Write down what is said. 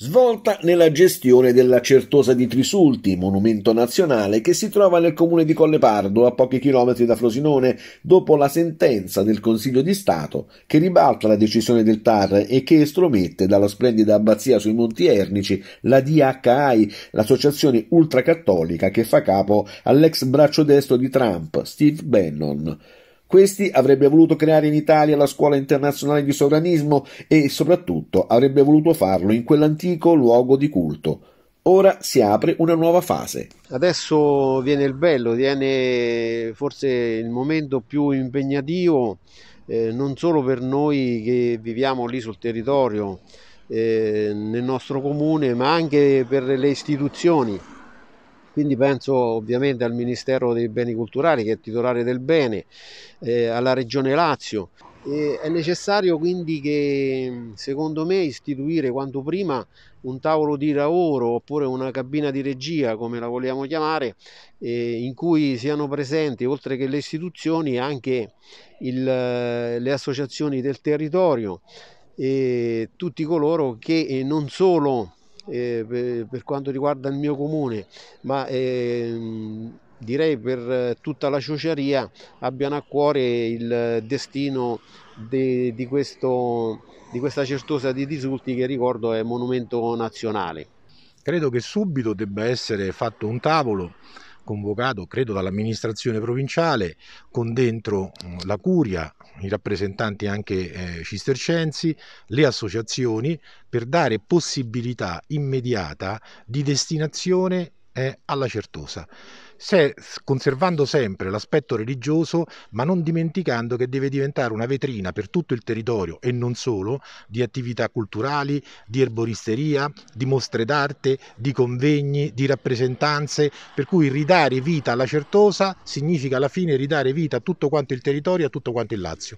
svolta nella gestione della Certosa di Trisulti, monumento nazionale che si trova nel comune di Collepardo, a pochi chilometri da Frosinone, dopo la sentenza del Consiglio di Stato che ribalta la decisione del TAR e che estromette dalla splendida abbazia sui Monti Ernici la DHI, l'associazione ultracattolica che fa capo all'ex braccio destro di Trump, Steve Bannon. Questi avrebbe voluto creare in Italia la scuola internazionale di sovranismo e soprattutto avrebbe voluto farlo in quell'antico luogo di culto. Ora si apre una nuova fase. Adesso viene il bello, viene forse il momento più impegnativo, eh, non solo per noi che viviamo lì sul territorio, eh, nel nostro comune, ma anche per le istituzioni quindi penso ovviamente al Ministero dei Beni Culturali che è titolare del bene, eh, alla Regione Lazio. E è necessario quindi che secondo me istituire quanto prima un tavolo di lavoro oppure una cabina di regia come la vogliamo chiamare eh, in cui siano presenti oltre che le istituzioni anche il, eh, le associazioni del territorio e tutti coloro che eh, non solo eh, per, per, quanto riguarda il mio comune, ma eh, direi per eh, tutta la ciociaria abbiano a cuore il destino de, di, questo, di questa certosa di disulti che ricordo è monumento nazionale. Credo che subito debba essere fatto un tavolo convocato, credo, dall'amministrazione provinciale con dentro mm, la curia, i rappresentanti anche eh, cistercensi, le associazioni per dare possibilità immediata di destinazione è alla certosa, se, conservando sempre l'aspetto religioso ma non dimenticando che deve diventare una vetrina per tutto il territorio e non solo di attività culturali, di erboristeria, di mostre d'arte, di convegni, di rappresentanze, per cui ridare vita alla certosa significa alla fine ridare vita a tutto quanto il territorio, a tutto quanto il Lazio.